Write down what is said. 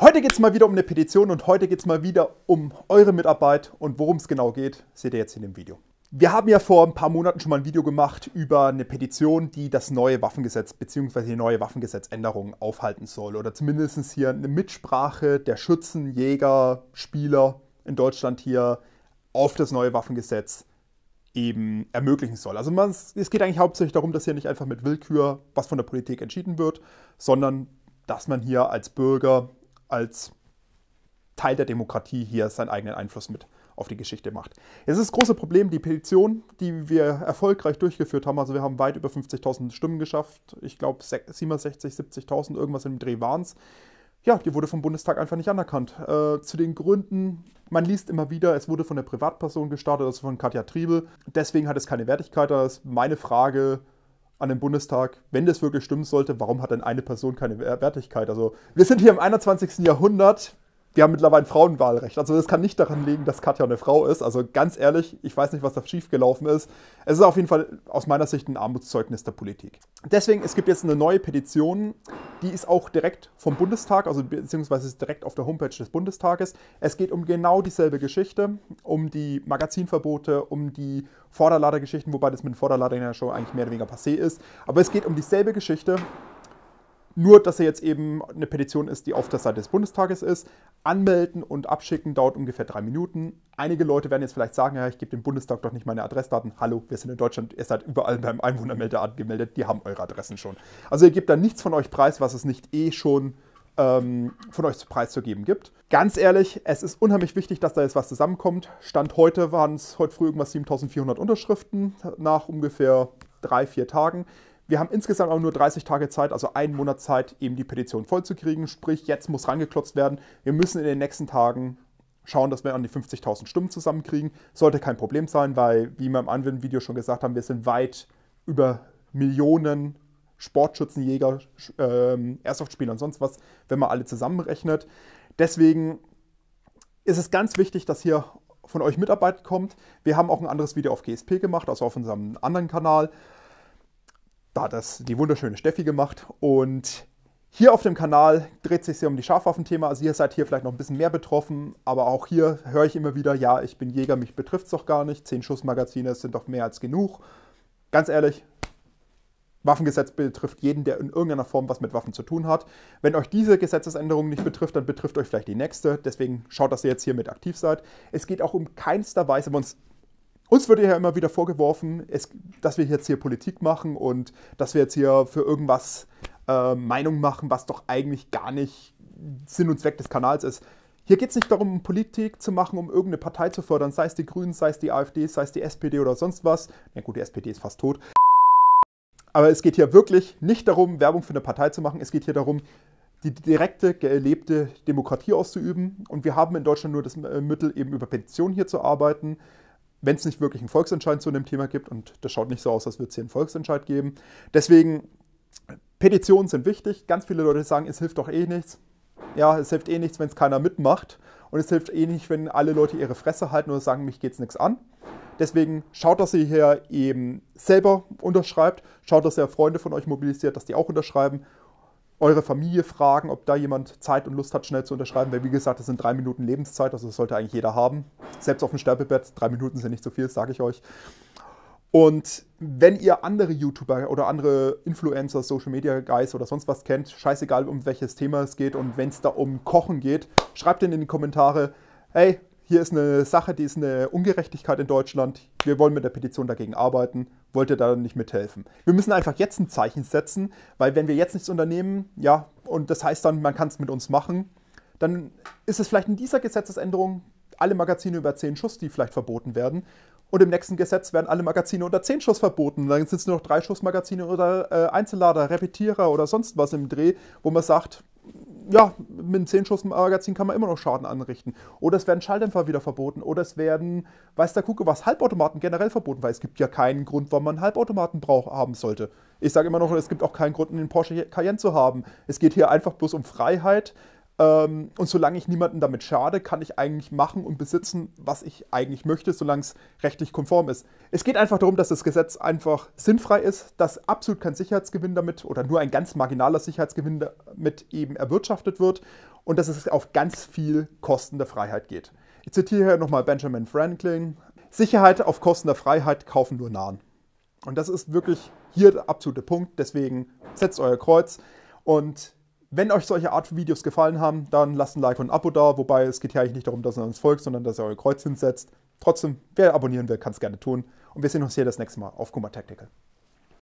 Heute geht es mal wieder um eine Petition und heute geht es mal wieder um eure Mitarbeit und worum es genau geht, seht ihr jetzt in dem Video. Wir haben ja vor ein paar Monaten schon mal ein Video gemacht über eine Petition, die das neue Waffengesetz bzw. die neue Waffengesetzänderung aufhalten soll oder zumindest hier eine Mitsprache der Schützen, Jäger, Spieler in Deutschland hier auf das neue Waffengesetz eben ermöglichen soll. Also man, es geht eigentlich hauptsächlich darum, dass hier nicht einfach mit Willkür was von der Politik entschieden wird, sondern dass man hier als Bürger als Teil der Demokratie hier seinen eigenen Einfluss mit auf die Geschichte macht. Es ist das große Problem, die Petition, die wir erfolgreich durchgeführt haben, also wir haben weit über 50.000 Stimmen geschafft, ich glaube 67, 70.000, irgendwas im Dreh waren es. Ja, die wurde vom Bundestag einfach nicht anerkannt. Äh, zu den Gründen, man liest immer wieder, es wurde von der Privatperson gestartet, also von Katja Triebel. Deswegen hat es keine Wertigkeit. Da ist meine Frage, an den Bundestag, wenn das wirklich stimmen sollte, warum hat denn eine Person keine Wertigkeit? Also wir sind hier im 21. Jahrhundert, wir haben mittlerweile ein Frauenwahlrecht. Also das kann nicht daran liegen, dass Katja eine Frau ist. Also ganz ehrlich, ich weiß nicht, was da schiefgelaufen ist. Es ist auf jeden Fall aus meiner Sicht ein Armutszeugnis der Politik. Deswegen, es gibt jetzt eine neue Petition die ist auch direkt vom Bundestag, also beziehungsweise ist direkt auf der Homepage des Bundestages. Es geht um genau dieselbe Geschichte, um die Magazinverbote, um die Vorderladergeschichten, wobei das mit den Vorderladern ja schon eigentlich mehr oder weniger passé ist. Aber es geht um dieselbe Geschichte nur, dass er jetzt eben eine Petition ist, die auf der Seite des Bundestages ist. Anmelden und abschicken dauert ungefähr drei Minuten. Einige Leute werden jetzt vielleicht sagen, ja, ich gebe dem Bundestag doch nicht meine Adressdaten. Hallo, wir sind in Deutschland, ihr seid überall beim Einwohnermelder angemeldet, die haben eure Adressen schon. Also ihr gebt da nichts von euch preis, was es nicht eh schon ähm, von euch preiszugeben gibt. Ganz ehrlich, es ist unheimlich wichtig, dass da jetzt was zusammenkommt. Stand heute waren es heute früh irgendwas 7400 Unterschriften nach ungefähr drei, vier Tagen. Wir haben insgesamt aber nur 30 Tage Zeit, also einen Monat Zeit, eben die Petition vollzukriegen. Sprich, jetzt muss rangeklotzt werden. Wir müssen in den nächsten Tagen schauen, dass wir an die 50.000 Stimmen zusammenkriegen. Sollte kein Problem sein, weil, wie wir im anderen Video schon gesagt haben, wir sind weit über Millionen Sportschützenjäger, äh, Airsoft-Spieler und sonst was, wenn man alle zusammenrechnet. Deswegen ist es ganz wichtig, dass hier von euch Mitarbeit kommt. Wir haben auch ein anderes Video auf GSP gemacht, also auf unserem anderen Kanal. Da hat das die wunderschöne Steffi gemacht und hier auf dem Kanal dreht sich sehr um die Schafwaffenthema. Also ihr seid hier vielleicht noch ein bisschen mehr betroffen, aber auch hier höre ich immer wieder, ja, ich bin Jäger, mich betrifft es doch gar nicht. Zehn Schussmagazine sind doch mehr als genug. Ganz ehrlich, Waffengesetz betrifft jeden, der in irgendeiner Form was mit Waffen zu tun hat. Wenn euch diese Gesetzesänderung nicht betrifft, dann betrifft euch vielleicht die nächste. Deswegen schaut, dass ihr jetzt hier mit aktiv seid. Es geht auch um keinster Weise, wenn uns uns wird ja immer wieder vorgeworfen, es, dass wir jetzt hier Politik machen und dass wir jetzt hier für irgendwas äh, Meinung machen, was doch eigentlich gar nicht Sinn und Zweck des Kanals ist. Hier geht es nicht darum, Politik zu machen, um irgendeine Partei zu fördern, sei es die Grünen, sei es die AfD, sei es die SPD oder sonst was. Na gut, die SPD ist fast tot. Aber es geht hier wirklich nicht darum, Werbung für eine Partei zu machen. Es geht hier darum, die direkte, gelebte Demokratie auszuüben. Und wir haben in Deutschland nur das äh, Mittel, eben über Petitionen hier zu arbeiten wenn es nicht wirklich einen Volksentscheid zu dem Thema gibt. Und das schaut nicht so aus, als würde es hier einen Volksentscheid geben. Deswegen, Petitionen sind wichtig. Ganz viele Leute sagen, es hilft doch eh nichts. Ja, es hilft eh nichts, wenn es keiner mitmacht. Und es hilft eh nicht, wenn alle Leute ihre Fresse halten oder sagen, mich geht's nichts an. Deswegen schaut, dass ihr hier eben selber unterschreibt. Schaut, dass ihr Freunde von euch mobilisiert, dass die auch unterschreiben eure Familie fragen, ob da jemand Zeit und Lust hat, schnell zu unterschreiben, weil wie gesagt, das sind drei Minuten Lebenszeit, also das sollte eigentlich jeder haben. Selbst auf dem Sterbebett, drei Minuten sind nicht so viel, sage ich euch. Und wenn ihr andere YouTuber oder andere Influencer, Social Media Guys oder sonst was kennt, scheißegal um welches Thema es geht und wenn es da um Kochen geht, schreibt in die Kommentare, hey, hier ist eine Sache, die ist eine Ungerechtigkeit in Deutschland, wir wollen mit der Petition dagegen arbeiten, wollt ihr da nicht mithelfen? Wir müssen einfach jetzt ein Zeichen setzen, weil wenn wir jetzt nichts unternehmen, ja, und das heißt dann, man kann es mit uns machen, dann ist es vielleicht in dieser Gesetzesänderung alle Magazine über 10 Schuss, die vielleicht verboten werden. Und im nächsten Gesetz werden alle Magazine unter 10 Schuss verboten. Dann sind es nur noch 3 Schuss Magazine oder äh, Einzellader, Repetierer oder sonst was im Dreh, wo man sagt, ja, mit einem 10 Schuss Magazin kann man immer noch Schaden anrichten. Oder es werden Schalldämpfer wieder verboten. Oder es werden, weiß der Kucke was, Halbautomaten generell verboten, weil es gibt ja keinen Grund, warum man Halbautomaten brauch, haben sollte. Ich sage immer noch, es gibt auch keinen Grund, einen Porsche Cayenne zu haben. Es geht hier einfach bloß um Freiheit. Ähm, und solange ich niemandem damit schade, kann ich eigentlich machen und besitzen, was ich eigentlich möchte, solange es rechtlich konform ist. Es geht einfach darum, dass das Gesetz einfach sinnfrei ist, dass absolut kein Sicherheitsgewinn damit oder nur ein ganz marginaler Sicherheitsgewinn damit eben erwirtschaftet wird und dass es auf ganz viel Kosten der Freiheit geht. Ich zitiere hier nochmal Benjamin Franklin. Sicherheit auf Kosten der Freiheit kaufen nur Nahen. Und das ist wirklich hier der absolute Punkt. Deswegen setzt euer Kreuz und wenn euch solche Art von Videos gefallen haben, dann lasst ein Like und ein Abo da, wobei es geht ja eigentlich nicht darum, dass ihr uns folgt, sondern dass ihr euer Kreuz hinsetzt. Trotzdem, wer abonnieren will, kann es gerne tun. Und wir sehen uns hier das nächste Mal auf Kuma Tactical.